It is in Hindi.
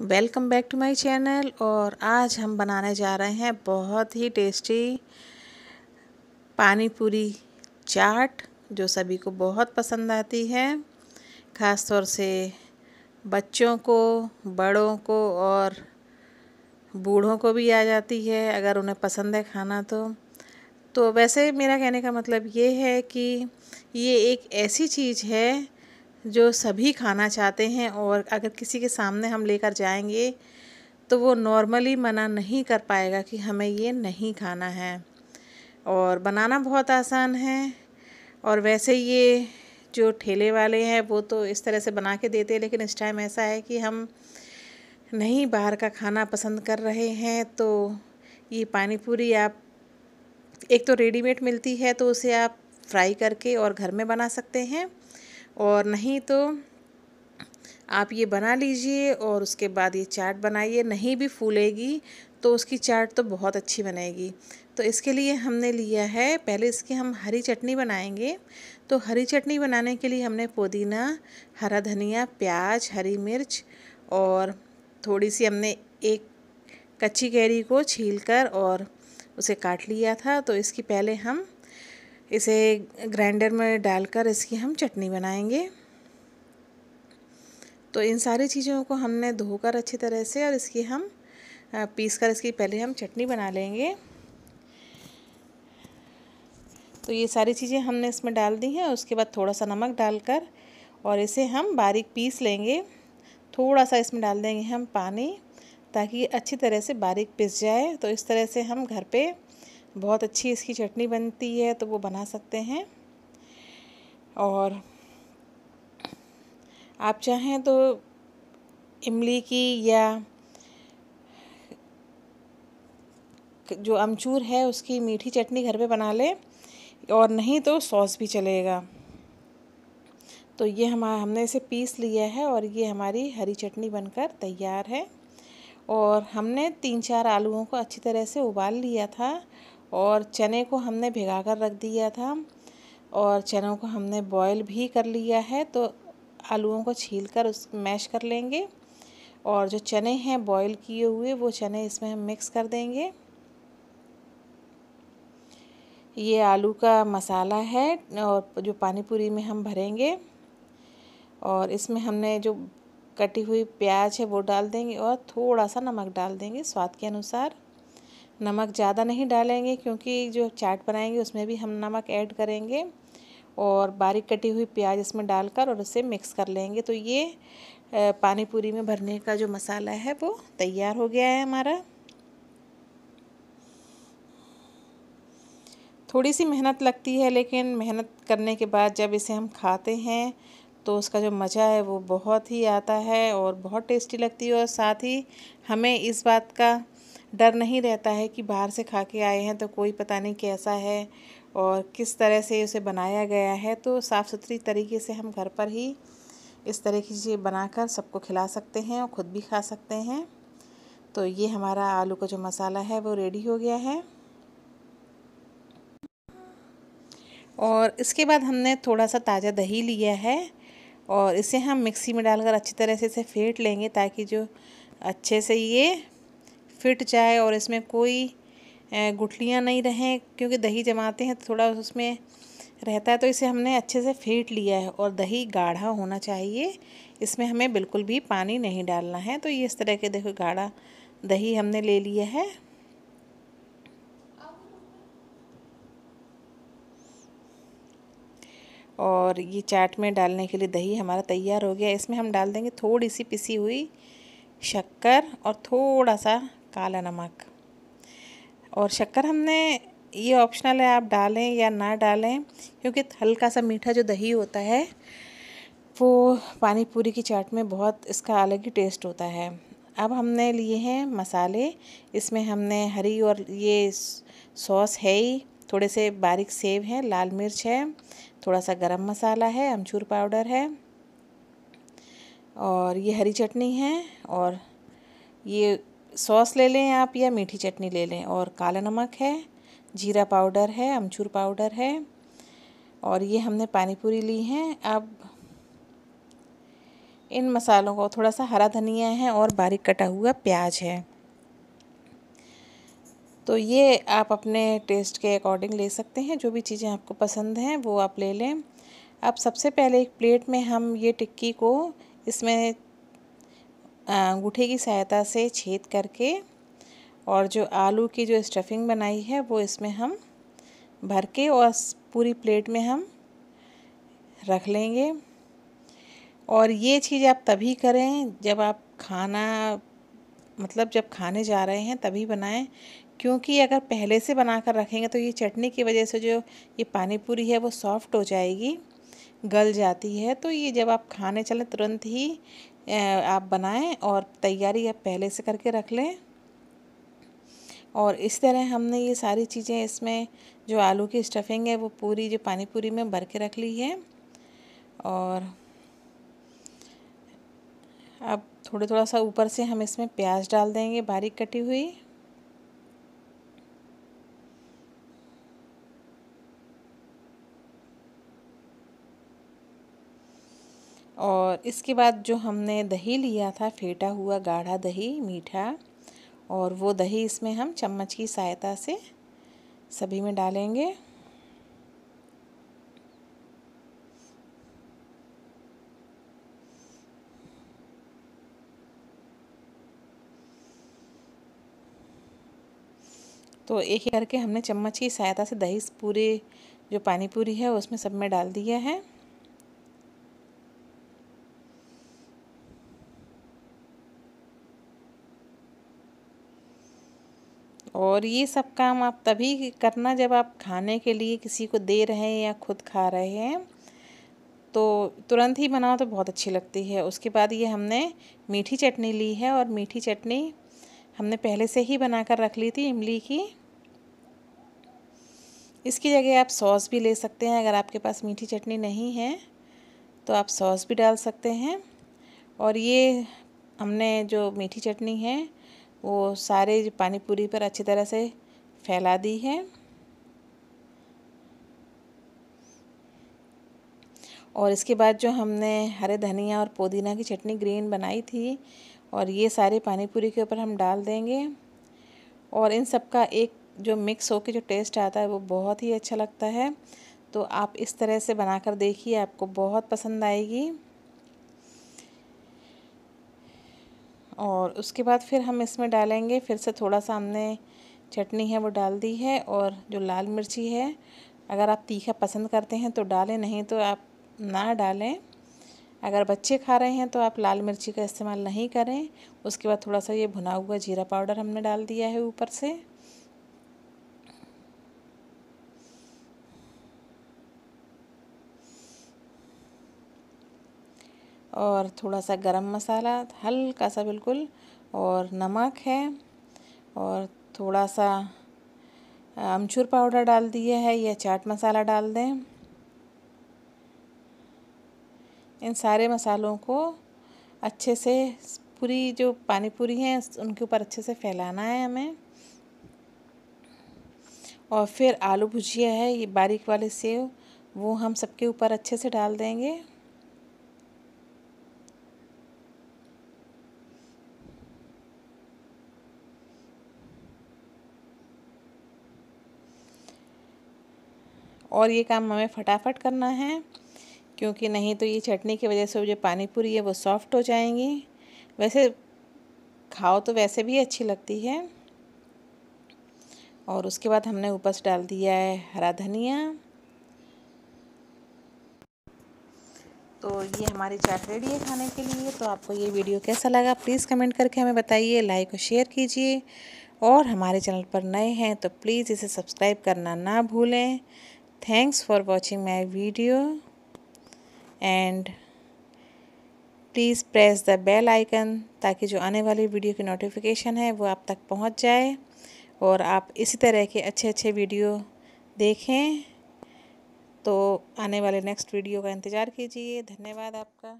welcome back to my channel और आज हम बनाने जा रहे हैं बहुत ही टेस्टी पानी पूरी चाट जो सभी को बहुत पसंद आती है ख़ास तौर से बच्चों को बड़ों को और बूढ़ों को भी आ जाती है अगर उन्हें पसंद है खाना तो तो वैसे मेरा कहने का मतलब ये है कि ये एक ऐसी चीज़ है जो सभी खाना चाहते हैं और अगर किसी के सामने हम लेकर जाएंगे तो वो नॉर्मली मना नहीं कर पाएगा कि हमें ये नहीं खाना है और बनाना बहुत आसान है और वैसे ये जो ठेले वाले हैं वो तो इस तरह से बना के देते हैं लेकिन इस टाइम ऐसा है कि हम नहीं बाहर का खाना पसंद कर रहे हैं तो ये पानी पूरी आप एक तो रेडीमेड मिलती है तो उसे आप फ्राई करके और घर में बना सकते हैं और नहीं तो आप ये बना लीजिए और उसके बाद ये चाट बनाइए नहीं भी फूलेगी तो उसकी चाट तो बहुत अच्छी बनेगी तो इसके लिए हमने लिया है पहले इसकी हम हरी चटनी बनाएंगे तो हरी चटनी बनाने के लिए हमने पुदीना हरा धनिया प्याज हरी मिर्च और थोड़ी सी हमने एक कच्ची कैरी को छील कर और उसे काट लिया था तो इसकी पहले हम इसे ग्राइंडर में डालकर इसकी हम चटनी बनाएंगे तो इन सारी चीज़ों को हमने धोकर अच्छी तरह से और इसकी हम पीस कर इसकी पहले हम चटनी बना लेंगे तो ये सारी चीज़ें हमने इसमें डाल दी हैं उसके बाद थोड़ा सा नमक डालकर और इसे हम बारीक पीस लेंगे थोड़ा सा इसमें डाल देंगे हम पानी ताकि अच्छी तरह से बारीक पिस जाए तो इस तरह से हम घर पे बहुत अच्छी इसकी चटनी बनती है तो वो बना सकते हैं और आप चाहें तो इमली की या जो अमचूर है उसकी मीठी चटनी घर पे बना लें और नहीं तो सॉस भी चलेगा तो ये हम हमने इसे पीस लिया है और ये हमारी हरी चटनी बनकर तैयार है और हमने तीन चार आलूओं को अच्छी तरह से उबाल लिया था और चने को हमने भिगा कर रख दिया था और चनों को हमने बॉईल भी कर लिया है तो आलूओं को छील कर उस मैश कर लेंगे और जो चने हैं बॉईल किए हुए वो चने इसमें हम मिक्स कर देंगे ये आलू का मसाला है और जो पानी पूरी में हम भरेंगे और इसमें हमने जो कटी हुई प्याज है वो डाल देंगे और थोड़ा सा नमक डाल देंगे स्वाद के अनुसार नमक ज़्यादा नहीं डालेंगे क्योंकि जो चाट बनाएंगे उसमें भी हम नमक ऐड करेंगे और बारीक कटी हुई प्याज इसमें डालकर और उसे मिक्स कर लेंगे तो ये पानी पूरी में भरने का जो मसाला है वो तैयार हो गया है हमारा थोड़ी सी मेहनत लगती है लेकिन मेहनत करने के बाद जब इसे हम खाते हैं तो उसका जो मज़ा है वो बहुत ही आता है और बहुत टेस्टी लगती है और साथ ही हमें इस बात का डर नहीं रहता है कि बाहर से खा के आए हैं तो कोई पता नहीं कैसा है और किस तरह से उसे बनाया गया है तो साफ़ सुथरी तरीके से हम घर पर ही इस तरह की चीज़ें बनाकर सबको खिला सकते हैं और ख़ुद भी खा सकते हैं तो ये हमारा आलू का जो मसाला है वो रेडी हो गया है और इसके बाद हमने थोड़ा सा ताज़ा दही लिया है और इसे हम मिक्सी में डालकर अच्छी तरह से इसे फेंट लेंगे ताकि जो अच्छे से ये फिट जाए और इसमें कोई गुठलियाँ नहीं रहें क्योंकि दही जमाते हैं तो थोड़ा उसमें रहता है तो इसे हमने अच्छे से फेंट लिया है और दही गाढ़ा होना चाहिए इसमें हमें बिल्कुल भी पानी नहीं डालना है तो ये इस तरह के देखो गाढ़ा दही हमने ले लिया है और ये चाट में डालने के लिए दही हमारा तैयार हो गया इसमें हम डाल देंगे थोड़ी सी पिसी हुई शक्कर और थोड़ा सा काला नमक और शक्कर हमने ये ऑप्शनल है आप डालें या ना डालें क्योंकि हल्का सा मीठा जो दही होता है वो पानी पूरी की चाट में बहुत इसका अलग ही टेस्ट होता है अब हमने लिए हैं मसाले इसमें हमने हरी और ये सॉस है ही थोड़े से बारीक सेब हैं लाल मिर्च है थोड़ा सा गरम मसाला है अमचूर पाउडर है और ये हरी चटनी है और ये सॉस ले लें आप या मीठी चटनी ले लें और काला नमक है जीरा पाउडर है अमचूर पाउडर है और ये हमने पानी पूरी ली है अब इन मसालों को थोड़ा सा हरा धनिया है और बारीक कटा हुआ प्याज है तो ये आप अपने टेस्ट के अकॉर्डिंग ले सकते हैं जो भी चीज़ें आपको पसंद हैं वो आप ले लें अब सबसे पहले एक प्लेट में हम ये टिक्की को इसमें अंगूठे की सहायता से छेद करके और जो आलू की जो स्टफिंग बनाई है वो इसमें हम भर के और पूरी प्लेट में हम रख लेंगे और ये चीज़ आप तभी करें जब आप खाना मतलब जब खाने जा रहे हैं तभी बनाएं क्योंकि अगर पहले से बना कर रखेंगे तो ये चटनी की वजह से जो ये पानी पूरी है वो सॉफ्ट हो जाएगी गल जाती है तो ये जब आप खाने चलें तुरंत ही आप बनाएं और तैयारी आप पहले से करके रख लें और इस तरह हमने ये सारी चीज़ें इसमें जो आलू की स्टफिंग है वो पूरी जो पानी पूरी में भर के रख ली है और अब थोड़ा थोड़ा सा ऊपर से हम इसमें प्याज डाल देंगे बारीक कटी हुई और इसके बाद जो हमने दही लिया था फेटा हुआ गाढ़ा दही मीठा और वो दही इसमें हम चम्मच की सहायता से सभी में डालेंगे तो एक एक करके हमने चम्मच की सहायता से दही पूरे जो पानी पूरी है उसमें सब में डाल दिया है और ये सब काम आप तभी करना जब आप खाने के लिए किसी को दे रहे हैं या खुद खा रहे हैं तो तुरंत ही बनाओ तो बहुत अच्छी लगती है उसके बाद ये हमने मीठी चटनी ली है और मीठी चटनी हमने पहले से ही बनाकर रख ली थी इमली की इसकी जगह आप सॉस भी ले सकते हैं अगर आपके पास मीठी चटनी नहीं है तो आप सॉस भी डाल सकते हैं और ये हमने जो मीठी चटनी है वो सारे पानी पूरी पर अच्छी तरह से फैला दी है और इसके बाद जो हमने हरे धनिया और पुदीना की चटनी ग्रीन बनाई थी और ये सारे पानी पूरी के ऊपर हम डाल देंगे और इन सब का एक जो मिक्स होकर जो टेस्ट आता है वो बहुत ही अच्छा लगता है तो आप इस तरह से बनाकर देखिए आपको बहुत पसंद आएगी और उसके बाद फिर हम इसमें डालेंगे फिर से थोड़ा सा हमने चटनी है वो डाल दी है और जो लाल मिर्ची है अगर आप तीखा पसंद करते हैं तो डालें नहीं तो आप ना डालें अगर बच्चे खा रहे हैं तो आप लाल मिर्ची का इस्तेमाल नहीं करें उसके बाद थोड़ा सा ये भुना हुआ जीरा पाउडर हमने डाल दिया है ऊपर से और थोड़ा सा गरम मसाला हल्का सा बिल्कुल और नमक है और थोड़ा सा अमचूर पाउडर डाल दिया है या चाट मसाला डाल दें इन सारे मसालों को अच्छे से पूरी जो पानी पूरी है उनके ऊपर अच्छे से फैलाना है हमें और फिर आलू भुजिया है ये बारीक वाले सेव वो हम सबके ऊपर अच्छे से डाल देंगे और ये काम हमें फटाफट करना है क्योंकि नहीं तो ये चटनी की वजह से जो पानी पूरी है वो सॉफ्ट हो जाएंगी वैसे खाओ तो वैसे भी अच्छी लगती है और उसके बाद हमने ऊपर से डाल दिया है हरा धनिया तो ये हमारी चाट रेडी है खाने के लिए तो आपको ये वीडियो कैसा लगा प्लीज़ कमेंट करके हमें बताइए लाइक और शेयर कीजिए और हमारे चैनल पर नए हैं तो प्लीज़ इसे सब्सक्राइब करना ना भूलें thanks for watching my video and please press the bell icon ताकि जो आने वाली वीडियो की नोटिफिकेशन है वो आप तक पहुंच जाए और आप इसी तरह के अच्छे अच्छे वीडियो देखें तो आने वाले नेक्स्ट वीडियो का इंतज़ार कीजिए धन्यवाद आपका